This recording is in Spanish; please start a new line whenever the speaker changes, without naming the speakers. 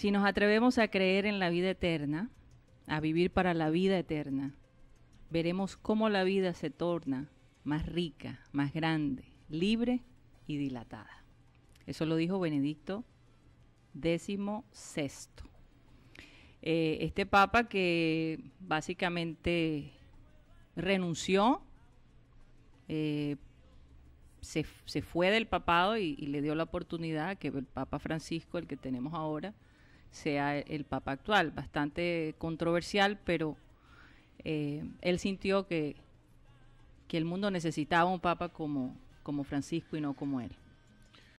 Si nos atrevemos a creer en la vida eterna, a vivir para la vida eterna, veremos cómo la vida se torna más rica, más grande, libre y dilatada. Eso lo dijo Benedicto XVI. Eh, este papa que básicamente renunció, eh, se, fue del papado y, y, le dio la oportunidad que el papa Francisco, el que tenemos ahora, sea el Papa actual. Bastante controversial, pero eh, él sintió que, que el mundo necesitaba un Papa como, como Francisco y no como él.